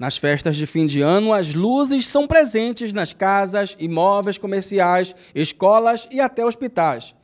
Nas festas de fim de ano, as luzes são presentes nas casas, imóveis comerciais, escolas e até hospitais.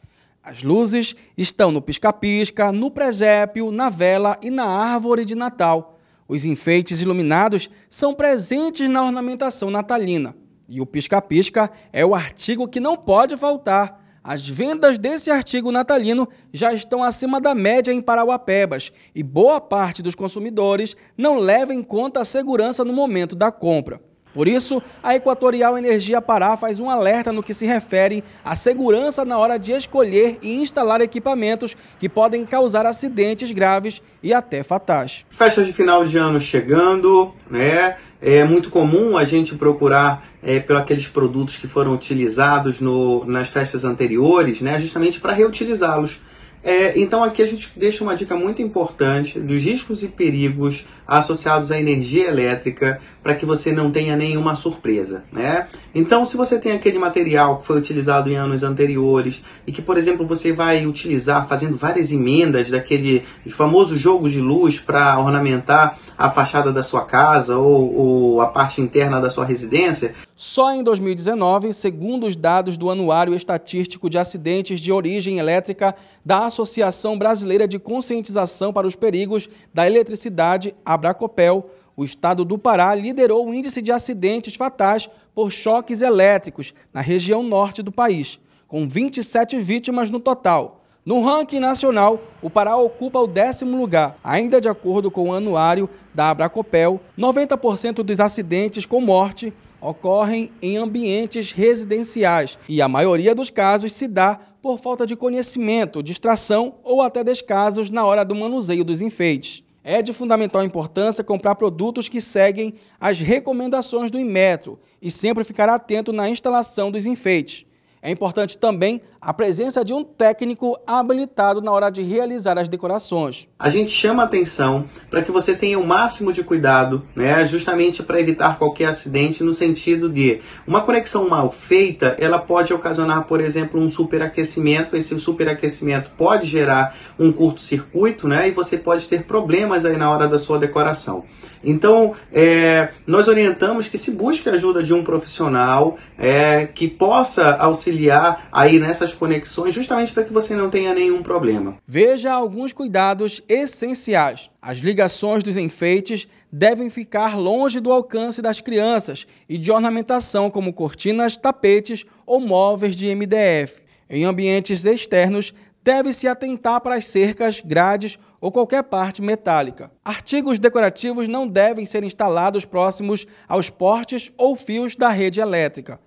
As luzes estão no pisca-pisca, no presépio, na vela e na árvore de Natal. Os enfeites iluminados são presentes na ornamentação natalina. E o pisca-pisca é o artigo que não pode faltar as vendas desse artigo natalino já estão acima da média em Parauapebas e boa parte dos consumidores não leva em conta a segurança no momento da compra. Por isso, a Equatorial Energia Pará faz um alerta no que se refere à segurança na hora de escolher e instalar equipamentos que podem causar acidentes graves e até fatais. Festas de final de ano chegando, né? É muito comum a gente procurar é, por aqueles produtos que foram utilizados no, nas festas anteriores, né, justamente para reutilizá-los. É, então aqui a gente deixa uma dica muito importante dos riscos e perigos associados à energia elétrica para que você não tenha nenhuma surpresa, né? Então, se você tem aquele material que foi utilizado em anos anteriores e que, por exemplo, você vai utilizar fazendo várias emendas daquele famoso jogo de luz para ornamentar a fachada da sua casa ou, ou a parte interna da sua residência, só em 2019, segundo os dados do Anuário Estatístico de Acidentes de Origem Elétrica da Associação Brasileira de Conscientização para os Perigos da Eletricidade, Abracopel, o estado do Pará liderou o índice de acidentes fatais por choques elétricos na região norte do país, com 27 vítimas no total. No ranking nacional, o Pará ocupa o décimo lugar. Ainda de acordo com o anuário da Abracopel, 90% dos acidentes com morte ocorrem em ambientes residenciais e a maioria dos casos se dá por falta de conhecimento, distração ou até descasos na hora do manuseio dos enfeites. É de fundamental importância comprar produtos que seguem as recomendações do Inmetro e sempre ficar atento na instalação dos enfeites. É importante também a presença de um técnico habilitado na hora de realizar as decorações. A gente chama atenção para que você tenha o máximo de cuidado, né, justamente para evitar qualquer acidente no sentido de uma conexão mal feita, ela pode ocasionar, por exemplo, um superaquecimento. Esse superaquecimento pode gerar um curto-circuito, né, e você pode ter problemas aí na hora da sua decoração. Então, é, nós orientamos que se busque a ajuda de um profissional é, que possa auxiliar aí nessas conexões justamente para que você não tenha nenhum problema. Veja alguns cuidados essenciais. As ligações dos enfeites devem ficar longe do alcance das crianças e de ornamentação como cortinas, tapetes ou móveis de MDF. Em ambientes externos, deve-se atentar para as cercas, grades ou qualquer parte metálica. Artigos decorativos não devem ser instalados próximos aos portes ou fios da rede elétrica.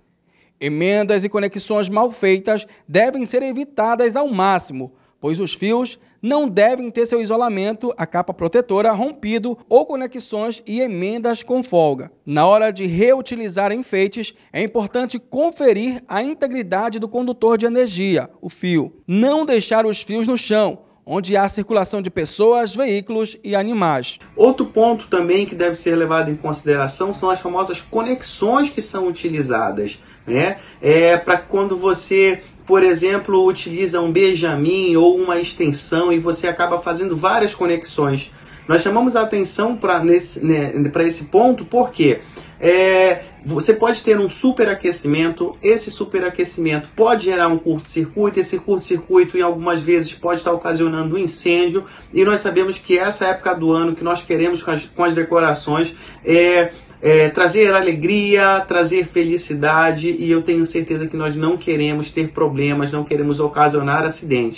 Emendas e conexões mal feitas devem ser evitadas ao máximo, pois os fios não devem ter seu isolamento, a capa protetora rompido ou conexões e emendas com folga. Na hora de reutilizar enfeites, é importante conferir a integridade do condutor de energia, o fio. Não deixar os fios no chão, onde há circulação de pessoas, veículos e animais. Outro ponto também que deve ser levado em consideração são as famosas conexões que são utilizadas, né? É para quando você por exemplo, utiliza um Benjamin ou uma extensão e você acaba fazendo várias conexões. Nós chamamos a atenção para né, esse ponto porque quê? É, você pode ter um superaquecimento, esse superaquecimento pode gerar um curto-circuito, esse curto-circuito em algumas vezes pode estar ocasionando um incêndio, e nós sabemos que essa época do ano que nós queremos com as, com as decorações é, é, trazer alegria, trazer felicidade, e eu tenho certeza que nós não queremos ter problemas, não queremos ocasionar acidentes.